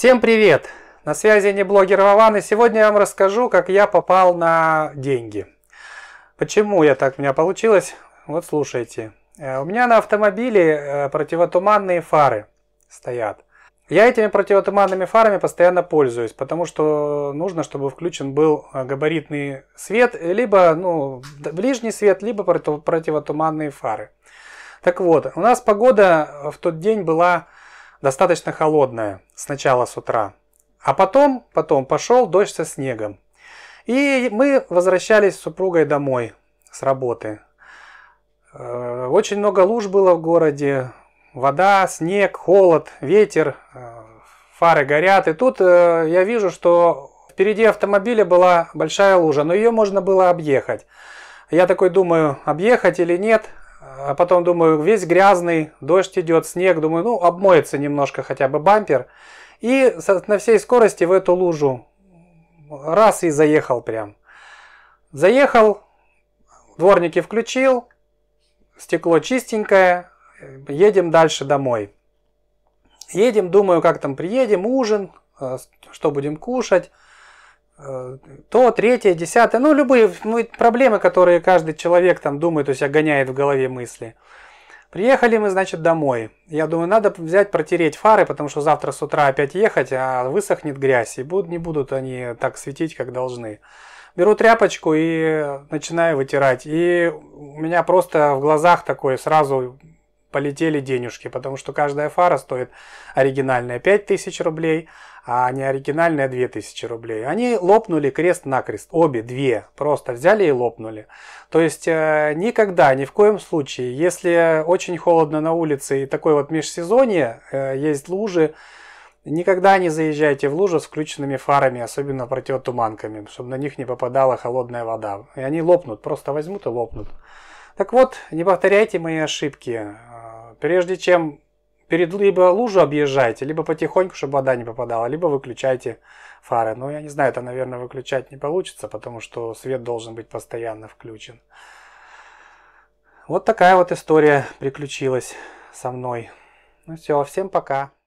Всем привет! На связи не блогер Вован, и сегодня я вам расскажу, как я попал на деньги. Почему я так у меня получилось? Вот слушайте. Э, у меня на автомобиле э, противотуманные фары стоят. Я этими противотуманными фарами постоянно пользуюсь, потому что нужно, чтобы включен был э, габаритный свет, либо ну, ближний свет, либо противотуманные фары. Так вот, у нас погода в тот день была достаточно холодная сначала с утра. А потом, потом пошел дождь со снегом. И мы возвращались с супругой домой с работы. Э, очень много луж было в городе. Вода, снег, холод, ветер, э, фары горят. И тут э, я вижу, что впереди автомобиля была большая лужа, но ее можно было объехать. Я такой думаю, объехать или нет. А потом думаю, весь грязный, дождь идет, снег. Думаю, ну обмоется немножко хотя бы бампер. И на всей скорости в эту лужу раз и заехал прям. Заехал, дворники включил, стекло чистенькое, едем дальше домой. Едем, думаю, как там приедем, ужин, э, что будем кушать то, третье, десятое, ну, любые ну, проблемы, которые каждый человек там думает, то есть гоняет в голове мысли. Приехали мы, значит, домой. Я думаю, надо взять, протереть фары, потому что завтра с утра опять ехать, а высохнет грязь, и будут, не будут они так светить, как должны. Беру тряпочку и начинаю вытирать. И у меня просто в глазах такое сразу полетели денежки, потому что каждая фара стоит оригинальная 5000 рублей, а не оригинальная 2000 рублей. Они лопнули крест на крест, обе две, просто взяли и лопнули. То есть э, никогда, ни в коем случае, если очень холодно на улице и такой вот межсезонье, э, есть лужи, Никогда не заезжайте в лужу с включенными фарами, особенно противотуманками, чтобы на них не попадала холодная вода. И они лопнут, просто возьмут и лопнут. Так вот, не повторяйте мои ошибки прежде чем перед либо лужу объезжайте, либо потихоньку, чтобы вода не попадала, либо выключайте фары. Ну, я не знаю, это, наверное, выключать не получится, потому что свет должен быть постоянно включен. Вот такая вот история приключилась со мной. Ну все, всем пока.